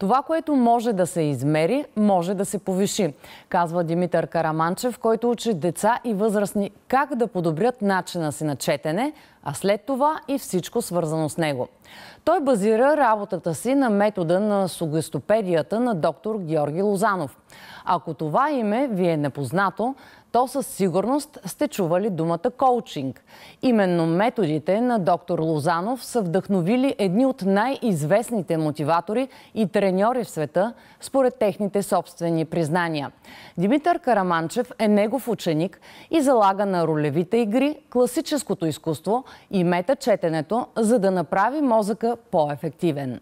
Това, което може да се измери, може да се повиши, казва Димитър Караманчев, който учи деца и възрастни как да подобрят начина си на четене, а след това и всичко свързано с него. Той базира работата си на метода на сугестопедията на доктор Георги Лозанов. Ако това име ви е непознато, то със сигурност сте чували думата коучинг. Именно методите на доктор Лозанов са вдъхновили едни от най-известните мотиватори и треньори в света според техните собствени признания. Димитър Караманчев е негов ученик и залага на ролевите игри, класическото изкуство и метачетенето, за да направи мозъка по-ефективен.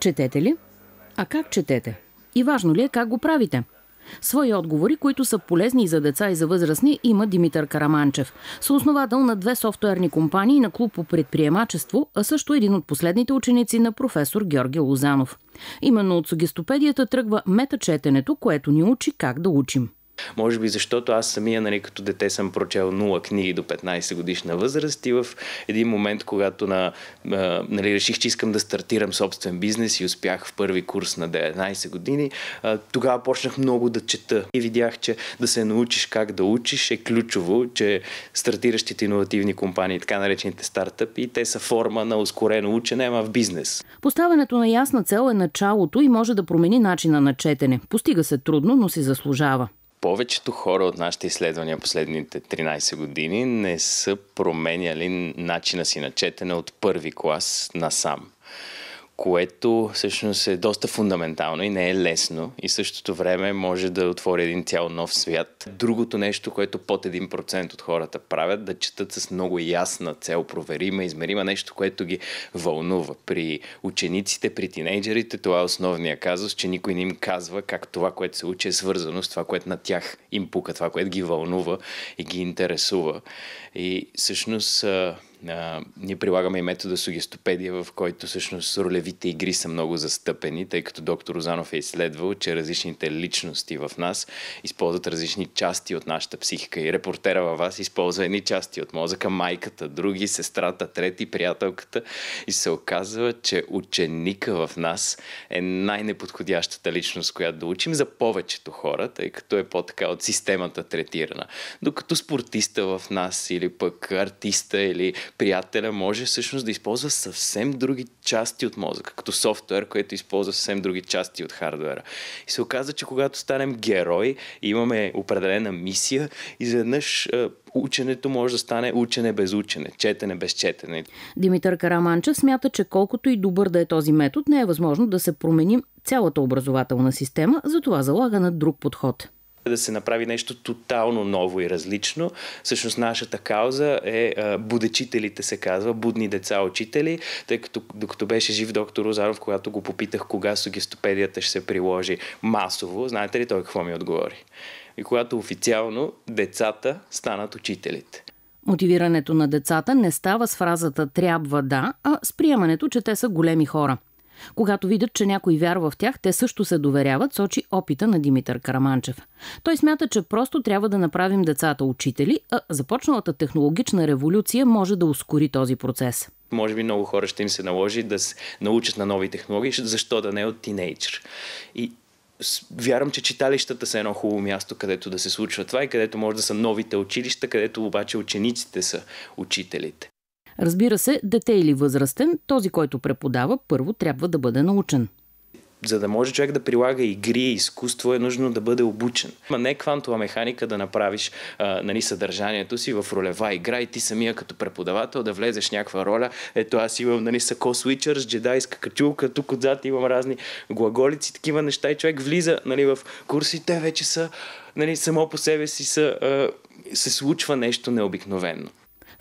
Четете ли? А как четете? И важно ли е как го правите? Свои отговори, които са полезни и за деца и за възрастни, има Димитър Караманчев, съосновател на две софтуерни компании на клуб по предприемачество, а също един от последните ученици на професор Георги Лозанов. Именно от сугестопедията тръгва метачетенето, което ни учи как да учим. Може би защото аз самия, нали, като дете съм прочел 0 книги до 15 годишна възраст и в един момент, когато на, нали, реших, че искам да стартирам собствен бизнес и успях в първи курс на 19 години, тогава почнах много да чета и видях, че да се научиш как да учиш е ключово, че стартиращите иновативни компании, така наречените стартъпи, те са форма на ускорено учене, ама в бизнес. Поставянето на ясна цел е началото и може да промени начина на четене. Постига се трудно, но си заслужава повечето хора от нашите изследвания последните 13 години не са променяли начина си на четене от първи клас насам което всъщност е доста фундаментално и не е лесно и същото време може да отвори един цял нов свят. Другото нещо, което под 1% от хората правят, да четат с много ясна цел, проверима, измерима, нещо, което ги вълнува. При учениците, при тинейджерите, това е основния казус, че никой не им казва как това, което се учи е свързано с това, което на тях им пука, това, което ги вълнува и ги интересува. И всъщност а, ние прилагаме и метода сугестопедия, в който всъщност ролевите игри са много застъпени, тъй като доктор Розанов е изследвал, че различните личности в нас използват различни части от нашата психика. И репортера във вас използва едни части от мозъка, майката, други, сестрата, трети, приятелката. И се оказва, че ученика в нас е най-неподходящата личност, която да учим за повечето хора, тъй като е по-така от системата третирана. Докато спортиста в нас или пък артиста или приятеля може всъщност да използва съвсем други части от мозъка, като софтуер, което използва съвсем други части от хардуера. И се оказа, че когато станем герой, имаме определена мисия, изведнъж ученето може да стане учене без учене, четене без четене. Димитър Караманчев смята, че колкото и добър да е този метод, не е възможно да се промени цялата образователна система, затова залага на друг подход да се направи нещо тотално ново и различно. Всъщност нашата кауза е будечителите се казва, будни деца учители, тъй като докато беше жив доктор Розаров, когато го попитах кога сугестопедията ще се приложи масово, знаете ли той какво ми отговори? И когато официално децата станат учителите. Мотивирането на децата не става с фразата трябва да, а с приемането, че те са големи хора – когато видят, че някой вярва в тях, те също се доверяват, сочи опита на Димитър Караманчев. Той смята, че просто трябва да направим децата учители, а започналата технологична революция може да ускори този процес може би много хора ще им се наложи да се научат на нови технологии, защо да не от тинейджър. И вярвам, че читалищата са едно хубаво място, където да се случва това и където може да са новите училища, където обаче учениците са учителите. Разбира се, дете или възрастен, този, който преподава, първо трябва да бъде научен за да може човек да прилага игри, и изкуство, е нужно да бъде обучен. Ма не квантова механика да направиш а, нали, съдържанието си в ролева игра и ти самия като преподавател да влезеш в някаква роля. Ето аз имам нали, сако с джедайска качулка, тук отзад имам разни глаголици, такива неща и човек влиза нали, в курси, те вече са нали, само по себе си са, а, се случва нещо необикновено.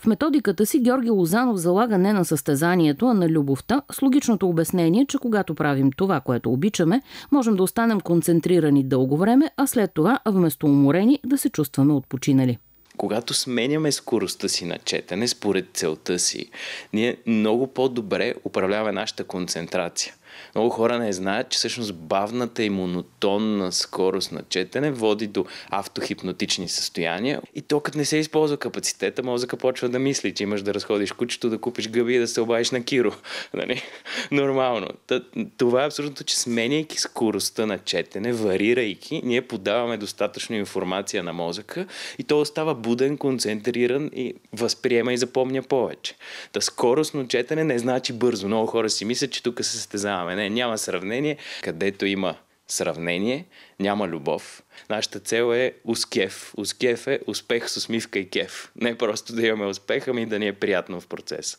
В методиката си Георги Лозанов залага не на състезанието, а на любовта, с логичното обяснение, че когато правим това, което обичаме, можем да останем концентрирани дълго време, а след това, вместо уморени, да се чувстваме отпочинали. Когато сменяме скоростта си на четене според целта си, ние много по-добре управляваме нашата концентрация. Много хора не знаят, че всъщност бавната и монотонна скорост на четене води до автохипнотични състояния и то като не се използва капацитета, мозъка почва да мисли, че имаш да разходиш кучето, да купиш гъби и да се обадиш на Киро. Нали? Нормално. Това е абсолютно, че сменяйки скоростта на четене, варирайки, ние подаваме достатъчно информация на мозъка и то остава буден, концентриран и възприема и запомня повече. Та скоростно четене не значи бързо. Много хора си мислят, че тук се състезаваме познаваме. Не, е, няма сравнение. Където има сравнение, няма любов. Нашата цел е ускеф. Ускеф е успех с усмивка и кеф. Не просто да имаме успеха, ами да ни е приятно в процеса.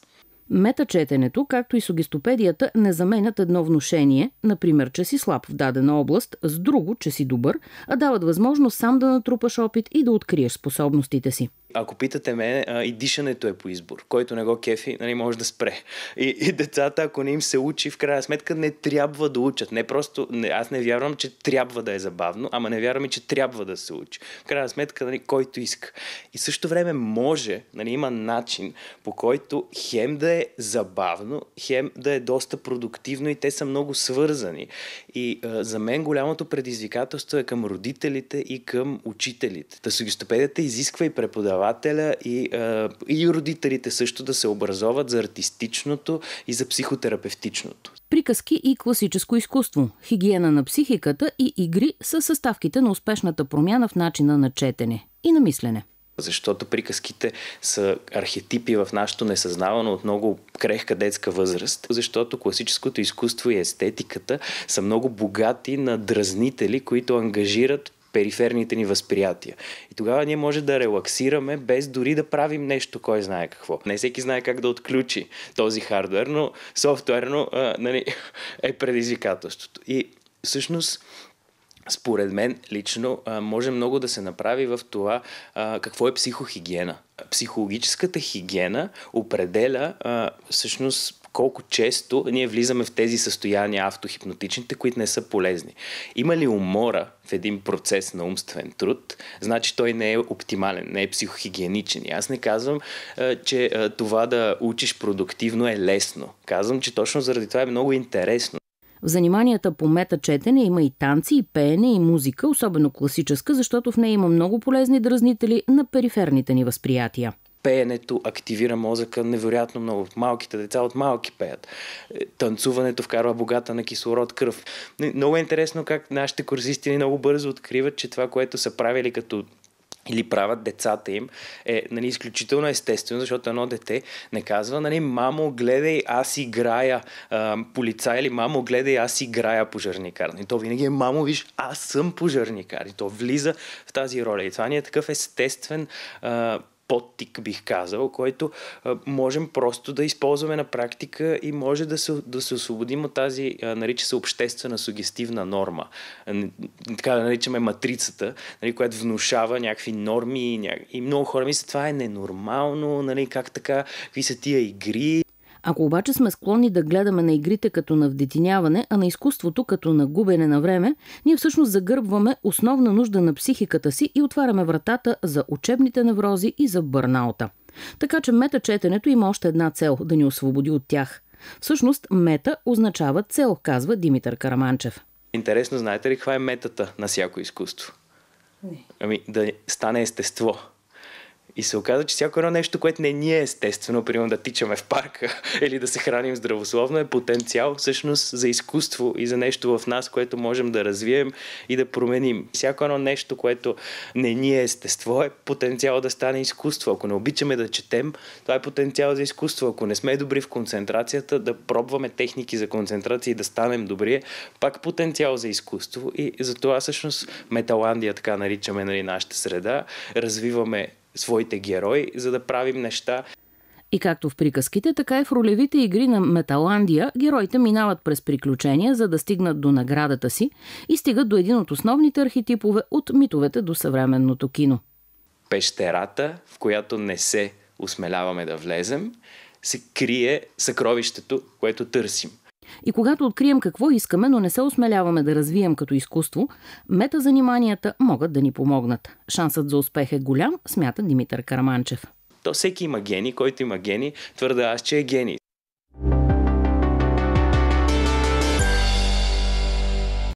Метачетенето, както и сугестопедията, не заменят едно вношение, например, че си слаб в дадена област, с друго, че си добър, а дават възможност сам да натрупаш опит и да откриеш способностите си ако питате мен, а, и дишането е по избор. Който не го кефи, нали, може да спре. И, и децата, ако не им се учи, в крайна сметка не трябва да учат. Не просто, не, аз не вярвам, че трябва да е забавно, ама не вярвам и, че трябва да се учи. В крайна сметка, нали, който иска. И също време може, нали, има начин, по който хем да е забавно, хем да е доста продуктивно и те са много свързани. И а, за мен голямото предизвикателство е към родителите и към учителите. Та сугистопедията изисква и преподава преподавателя и, и родителите също да се образоват за артистичното и за психотерапевтичното. Приказки и класическо изкуство, хигиена на психиката и игри са съставките на успешната промяна в начина на четене и на мислене защото приказките са архетипи в нашето несъзнавано от много крехка детска възраст, защото класическото изкуство и естетиката са много богати на дразнители, които ангажират периферните ни възприятия. И тогава ние може да релаксираме, без дори да правим нещо, кой знае какво. Не всеки знае как да отключи този хардвер, но софтуерно а, нали, е предизвикателството. И всъщност според мен лично може много да се направи в това какво е психохигиена. Психологическата хигиена определя всъщност колко често ние влизаме в тези състояния автохипнотичните, които не са полезни. Има ли умора в един процес на умствен труд, значи той не е оптимален, не е психохигиеничен. И аз не казвам, че това да учиш продуктивно е лесно. Казвам, че точно заради това е много интересно. В заниманията по мета четене има и танци, и пеене, и музика, особено класическа, защото в нея има много полезни дразнители на периферните ни възприятия пеенето активира мозъка невероятно много. Малките деца от малки пеят. Е, танцуването вкарва богата на кислород кръв. Нали, много е интересно как нашите курсисти много бързо откриват, че това, което са правили като или правят децата им, е нали, изключително естествено, защото едно дете не казва, нали, мамо, гледай, аз играя а, полица или мамо, гледай, аз играя пожарникар. И то винаги е, мамо, виж, аз съм пожарникар. И то влиза в тази роля. И това ни е такъв естествен а, подтик, бих казал, който а, можем просто да използваме на практика и може да се, да се освободим от тази, а, нарича се обществена сугестивна норма. А, така да наричаме матрицата, нали, която внушава някакви норми и, ня... и много хора мислят, това е ненормално, нали, как така, какви са тия игри, ако обаче сме склонни да гледаме на игрите като на вдетиняване, а на изкуството като на губене на време, ние всъщност загърбваме основна нужда на психиката си и отваряме вратата за учебните неврози и за бърнаута. Така че метачетенето има още една цел – да ни освободи от тях. Всъщност мета означава цел, казва Димитър Караманчев. Интересно, знаете ли каква е метата на всяко изкуство? Не. Ами да стане естество – и се оказа, че всяко едно нещо, което не ни е естествено, примерно да тичаме в парка или да се храним здравословно, е потенциал всъщност за изкуство и за нещо в нас, което можем да развием и да променим. Всяко едно нещо, което не ни е естество, е потенциал да стане изкуство. Ако не обичаме да четем, това е потенциал за изкуство. Ако не сме добри в концентрацията, да пробваме техники за концентрация и да станем добри, е пак потенциал за изкуство. И затова всъщност Металандия, така наричаме нали, нашата среда, развиваме своите герои, за да правим неща. И както в приказките, така и в ролевите игри на Металандия, героите минават през приключения, за да стигнат до наградата си и стигат до един от основните архетипове от митовете до съвременното кино. Пещерата, в която не се осмеляваме да влезем, се крие съкровището, което търсим – и когато открием какво искаме, но не се осмеляваме да развием като изкуство, мета заниманията могат да ни помогнат. Шансът за успех е голям, смята Димитър Караманчев. То всеки има гени, който има гени, твърда аз, че е гений.